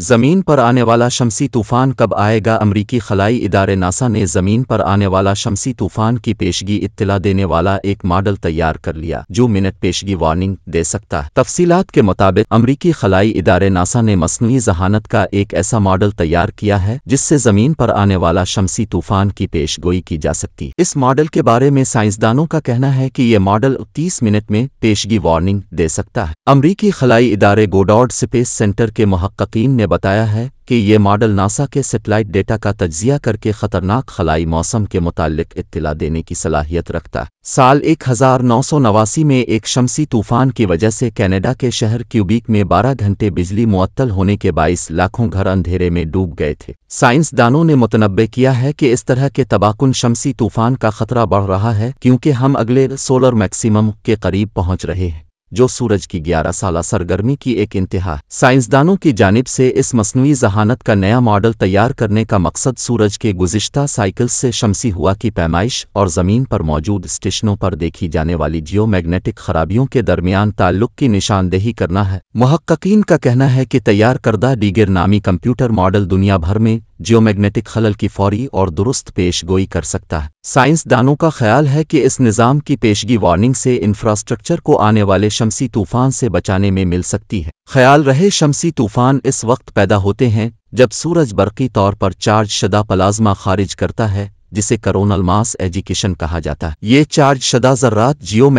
जमीन पर आने वाला शमसी तूफान कब आएगा अमरीकी खलाई इदारे नासा ने जमीन पर आने वाला शमसी तूफान की पेशगी इत्तला देने वाला एक मॉडल तैयार कर लिया जो मिनट पेशगी वार्निंग दे सकता है तफसीलात के मुताबिक अमरीकी खलाई इदारे नासा ने मसनू जहानत का एक ऐसा मॉडल तैयार किया है जिससे जमीन पर आने वाला शमसी तूफान की पेशगोई की जा सकती इस मॉडल के बारे में साइंसदानों का कहना है की ये मॉडल तीस मिनट में पेशगी वार्निंग दे सकता है अमरीकी खलाई इदारे गोडॉड स्पेस सेंटर के महक्कीन ने बताया है कि ये मॉडल नासा के सेटेलाइट डेटा का तजिया करके खतरनाक खलाई मौसम के मुतालिक इतला देने की सलाहियत रखता साल एक हजार नौ सौ नवासी में एक शमसी तूफान की वजह से कनाडा के शहर क्यूबिक में 12 घंटे बिजली मुअत्तल होने के बाईस लाखों घर अंधेरे में डूब गए थे साइंसदानों ने मुतनबे किया है कि इस तरह के तबाकुन शमसी तूफान का खतरा बढ़ रहा है क्योंकि हम अगले सोलर मैक्सिमम के करीब पहुंच रहे हैं जो सूरज की ग्यारह साल सरगर्मी की एक इंतहा साइंसदानों की जानब से इस मसनू जहानत का नया मॉडल तैयार करने का मकसद सूरज के गुजशत साइकिल से शमसी हुआ की पैमाइश और ज़मीन पर मौजूद स्टेशनों पर देखी जाने वाली जियो मैग्नेटिक खराबियों के दरमियान ताल्लुक की निशानदेही करना है महक्कीन का कहना है कि तैयार करदा डीगिर नामी कंप्यूटर मॉडल दुनिया भर में जियोमैग्नेटिक खलल की फौरी और दुरुस्त पेश गोई कर सकता है साइंसदानों का ख्याल है कि इस निज़ाम की पेशगी वार्निंग से इंफ्रास्ट्रक्चर को आने वाले शमसी तूफान से बचाने में मिल सकती है ख्याल रहे शमसी तूफान इस वक्त पैदा होते हैं जब सूरज बरकी तौर पर चार्ज शदा प्लाज्मा खारिज करता है जिसे करोनल मास एजुकेशन कहा जाता है ये चार्ज शदा जर्रात जियो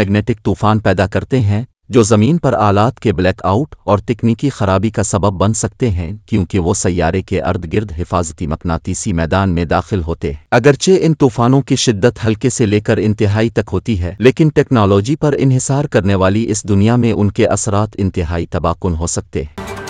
तूफान पैदा करते हैं जो ज़मीन पर आलात के ब्लैक आउट और तकनीकी खराबी का सबब बन सकते हैं क्योंकि वो सैारे के अर्द गिर्द हिफाजती मकनातीसी मैदान में दाखिल होते हैं अगरचे इन तूफानों की शिद्दत हल्के से लेकर इंतहाई तक होती है लेकिन टेक्नोलॉजी पर इहिसार करने वाली इस दुनिया में उनके असरात इंतहाई तबाहकुन हो सकते हैं